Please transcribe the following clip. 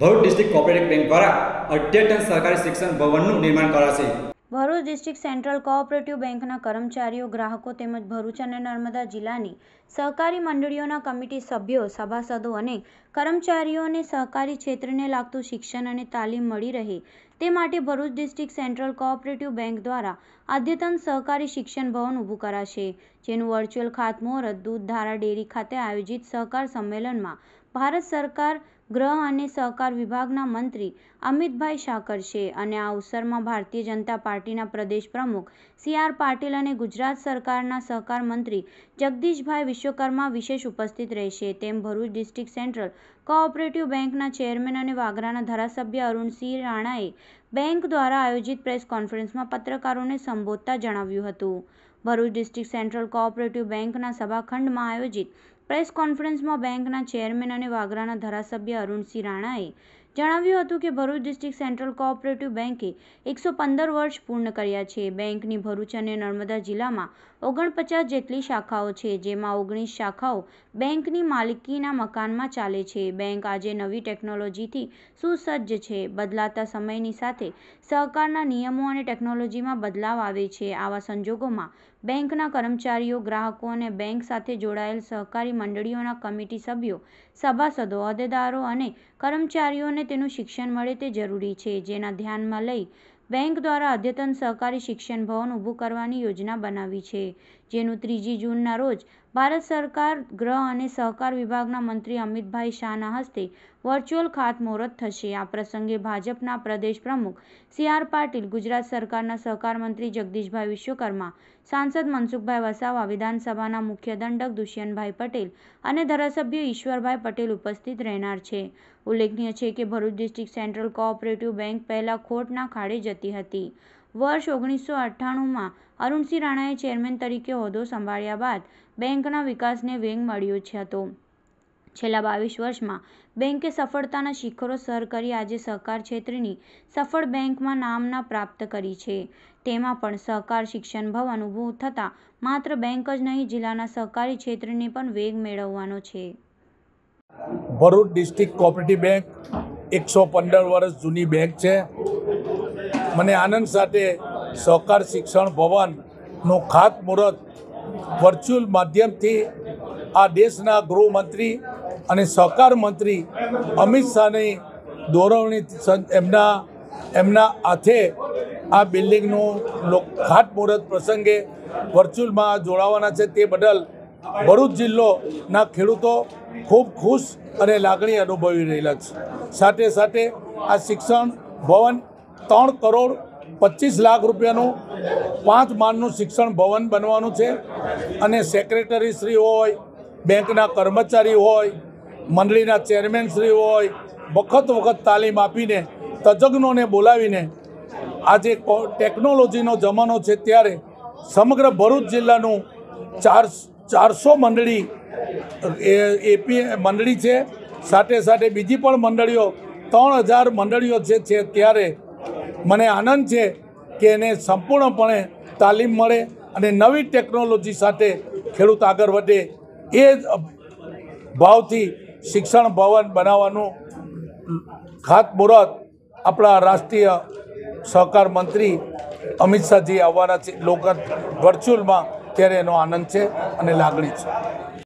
Bharuch district cooperative bank દ્વારા અધ્યતન સરકારી શિક્ષણ ભવનનું નિર્માણ કરાશે ભરૂચ ડિસ્ટ્રિક્ટ સેન્ટ્રલ કોઓપરેટિવ બેંકના કર્મચારીઓ ગ્રાહકો તેમજ ભરૂચ અને નર્મદા જિલ્લાની સહકારી મંડળીઓના કમિટી સભ્યો સભાસદો અને કર્મચારીઓને સહકારી ક્ષેત્રને લાગતું શિક્ષણ અને તાલીમ મળી રહે તે માટે Bharuch district central cooperative bank દ્વારા અદ્યતન સહકારી શિક્ષણ ભવન ઊભું કરાશે જેનું વર્ચ્યુઅલ ખાતમુહૂર્ત દૂધધારા ડેરી ખાતે આયોજિત સહકાર સંમેલનમાં ભારત સરકાર ગ્રહ અને સહકાર વિભાગના મંત્રી અમિતભાઈ શાહ કરશે અને આ અવસરમાં ભારતીય જનતા પાર્ટીના પ્રદેશ પ્રમુખ સી આર પાટીલ અને ગુજરાત સરકારના સહકાર મંત્રી જગદીશભાઈ વિશ્વકર્મા વિશેષ ઉપસ્થિત રહેશે તેમ ભરૂચ ડિસ્ટ્રિક્ટ સેન્ટ્રલ કોઓપરેટિવ બેંકના ચેરમેન અને વાગરાના ધારાસભ્ય અરુણસિંહ રાણાએ બેંક દ્વારા આયોજિત પ્રેસ કોન્ફરન્સમાં પત્રકારોને સંબોધતા જણાવ્યું હતું ભરૂચ ડિસ્ટ્રિક્ટ સેન્ટ્રલ કોઓપરેટિવ બેંકના સભાખંડમાં આયોજિત પ્રેસ કોન્ફરન્સમાં બેંકના ચેરમેન અને વાગરાના ધારાસભ્ય અરુણસિંહ રાણાએ જણાવ્યું હતું કે ભરૂચ ડિસ્ટ્રિક્ટ સેન્ટ્રલ કોઓપરેટિવ બેન્કે એકસો પંદર વર્ષ પૂર્ણ કર્યા છે બેંકની ભરૂચ અને નર્મદા જિલ્લામાં ઓગણપચાસ જેટલી શાખાઓ છે જેમાં ઓગણીસ શાખાઓ બેન્કની માલિકીના મકાનમાં ચાલે છે બેન્ક આજે નવી ટેકનોલોજીથી સુસજ્જ છે બદલાતા સમયની સાથે સહકારના નિયમો અને ટેકનોલોજીમાં બદલાવ આવે છે આવા સંજોગોમાં બેન્કના કર્મચારીઓ ગ્રાહકો અને બેંક સાથે જોડાયેલ સહકારી મંડળીઓના કમિટી સભ્યો સભાસદો હોદ્દેદારો અને કર્મચારીઓને બાળકોને તેનું શિક્ષણ મળે તે જરૂરી છે જેના ધ્યાનમાં લઈ બેંક દ્વારા અદ્યતન સહકારી શિક્ષણ ભવન ઊભું કરવાની યોજના બનાવી છે જેનું ત્રીજી જૂનના રોજ ભારત સરકાર ગૃહ અને સહકાર વિભાગના મંત્રી અમિતભાઈ શાહના હસ્તે વર્ચ્યુઅલ ખાતમુહૂર્ત થશે આ પ્રસંગે ભાજપના પ્રદેશ પ્રમુખ સી આર પાટીલ ગુજરાત સરકારના સહકાર મંત્રી જગદીશભાઈ વિશ્વકર્મા સાંસદ મનસુખભાઈ વસાવા વિધાનસભાના મુખ્ય દંડક દુષ્યંતભાઈ પટેલ અને ધારાસભ્ય ઈશ્વરભાઈ પટેલ ઉપસ્થિત રહેનાર છે ઉલ્લેખનીય છે કે Bharuch district central cooperative bank પહેલા ખોટના ખાડે જતી હતી વર્ષ ઓગણીસો અઠ્ઠાણુંમાં અરુણસિંહ રાણાએ ચેરમેન તરીકે હોદ્દો સંભાળ્યા બાદ બેંકના વિકાસને વેગ મળ્યો છે હતો છેલ્લા બાવીસ વર્ષમાં બેંકે સફળતાના શિખરો સર કરી આજે સહકાર ક્ષેત્રની સફળ બેંકમાં નામના પ્રાપ્ત કરી છે તેમાં પણ સહકાર શિક્ષણ ભવ અનુભવ થતાં માત્ર બેંક જ નહીં જિલ્લાના સહકારી ક્ષેત્રને પણ વેગ મેળવવાનો છે ભરૂચ ડિસ્ટ્રિક્ટ કોઓપરેટિવ બેંક એકસો પંદર વર્ષ જૂની બેંક છે મને આનંદ સાથે સહકાર શિક્ષણ ભવનનું ખાતમુહૂર્ત વર્ચ્યુઅલ માધ્યમથી આ દેશના ગૃહમંત્રી અને સહકાર મંત્રી અમિત શાહની દોરવણી એમના એમના હાથે આ બિલ્ડિંગનું લો ખાતમુહૂર્ત પ્રસંગે વર્ચ્યુઅલમાં જોડાવાના છે તે બદલ ભરૂચ જિલ્લોના ખેડૂતો ખૂબ ખુશ અને લાગણી અનુભવી રહેલા છે સાથે સાથે આ શિક્ષણ ભવન ત્રણ કરોડ પચીસ લાખ રૂપિયાનું પાંચ માળનું શિક્ષણ ભવન બનવાનું છે અને સેક્રેટરી શ્રી હોય બેંકના કર્મચારી હોય મંડળીના ચેરમેન શ્રી હોય વખત વખત તાલીમ આપીને તજજ્ઞોને બોલાવીને આજે ટેકનોલોજીનો જમાનો છે ત્યારે સમગ્ર ભરૂચ જિલ્લાનું ચાર ચારસો મંડળી એપી મંડળી છે સાથે સાથે બીજી પણ મંડળીઓ ત્રણ હજાર મંડળીઓ જે છે ત્યારે મને આનંદ છે કે એને સંપૂર્ણપણે તાલીમ મળે અને નવી ટેકનોલોજી સાથે ખેડૂત આગળ વધે એ જ ભાવથી શિક્ષણ ભવન બનાવવાનું ખાતમુહૂર્ત આપણા રાષ્ટ્રીય સહકાર મંત્રી અમિત શાહજી આવવાના છે લોકો વર્ચ્યુઅલમાં ત્યારે એનો આનંદ છે અને લાગણી છે